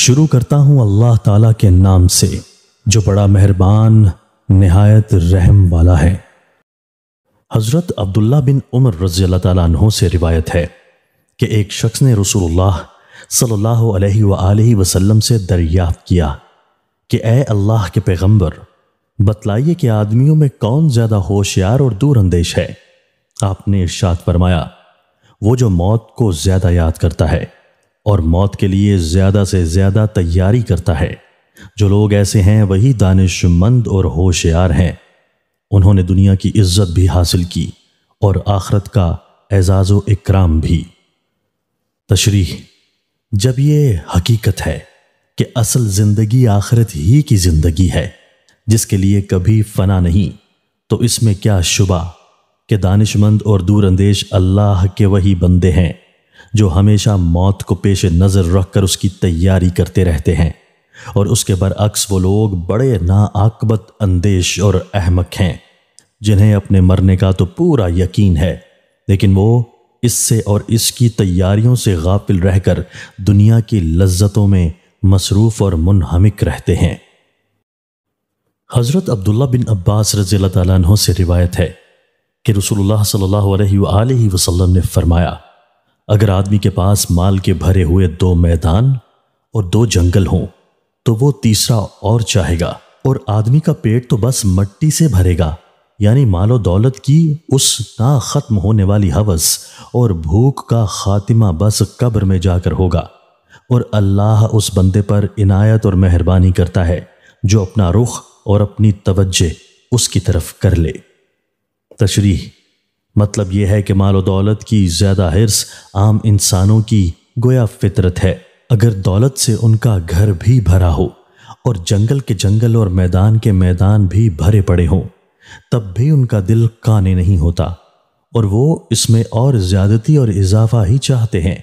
शुरू करता हूं अल्लाह ताला के नाम से जो बड़ा मेहरबान नहायत रहम वाला है हज़रत अब्दुल्ला बिन उमर रजी अल्लाह तु से रिवायत है कि एक शख्स ने रसूलुल्लाह सल्लल्लाहु अलैहि वसल्लम से दरियाफ्त किया कि ए अल्लाह के पैगंबर बतलाइए कि आदमियों में कौन ज़्यादा होशियार और दूर अंदेश है आपने इर्शाद फरमाया वो जो मौत को ज़्यादा याद करता है और मौत के लिए ज्यादा से ज्यादा तैयारी करता है जो लोग ऐसे हैं वही दानिशमंद और होशियार हैं उन्होंने दुनिया की इज्जत भी हासिल की और आखरत का एजाज़ इकराम भी तशरी जब ये हकीकत है कि असल ज़िंदगी आखरत ही की ज़िंदगी है जिसके लिए कभी फना नहीं तो इसमें क्या शुबा कि दानिशमंद और दूरंदेश अल्लाह के वही बंदे हैं जो हमेशा मौत को पेश नज़र रखकर उसकी तैयारी करते रहते हैं और उसके बरअक्स वो लोग बड़े नाआकबत अंदेश और अहमक हैं जिन्हें अपने मरने का तो पूरा यकीन है लेकिन वो इससे और इसकी तैयारियों से गाफिल रहकर दुनिया की लज्जतों में मसरूफ़ और मुनहमिक रहते हैं हज़रत अब्दुल्ला बिन अब्बास रज़ी तु से रिवायत है कि रसूलुल्लाह सल्लल्लाहु अलैहि वसल्लम ने फरमाया अगर आदमी के पास माल के भरे हुए दो मैदान और दो जंगल हों तो वो तीसरा और चाहेगा और आदमी का पेट तो बस मट्टी से भरेगा यानी मालो दौलत की उस ना ख़त्म होने वाली हवस और भूख का खातिमा बस कब्र में जाकर होगा और अल्लाह उस बंदे पर इनायत और मेहरबानी करता है जो अपना रुख और अपनी तवज्जे उसकी तरफ कर ले तशरी मतलब यह है कि माल दौलत की ज़्यादा हिरस आम इंसानों की गोया फितरत है अगर दौलत से उनका घर भी भरा हो और जंगल के जंगल और मैदान के मैदान भी भरे पड़े हों तब भी उनका दिल काने नहीं होता और वो इसमें और ज़्यादती और इजाफा ही चाहते हैं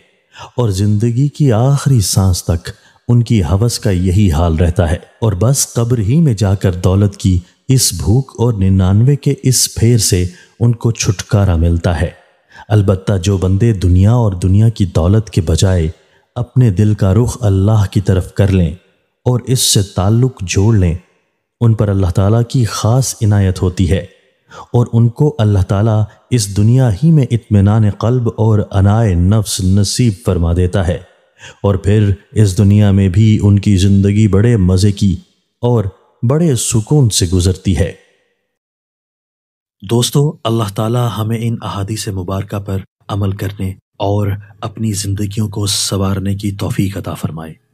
और ज़िंदगी की आखिरी सांस तक उनकी हवस का यही हाल रहता है और बस कब्र ही में जाकर दौलत की इस भूख और निन्यानवे के इस फेर से उनको छुटकारा मिलता है अलबत् जो बंदे दुनिया और दुनिया की दौलत के बजाय अपने दिल का रुख अल्लाह की तरफ कर लें और इससे ताल्लुक़ जोड़ लें उन पर अल्लाह ताला की ख़ास इनायत होती है और उनको अल्लाह ताला इस दुनिया ही में इतमान कल्ब और अनाय नफ्स नसीब फरमा देता है और फिर इस दुनिया में भी उनकी ज़िंदगी बड़े मज़े की और बड़े सुकून से गुजरती है दोस्तों अल्लाह ताला हमें इन अहादी से मुबारक पर अमल करने और अपनी ज़िंदगियों को संवारने की तोफीक अता फरमाए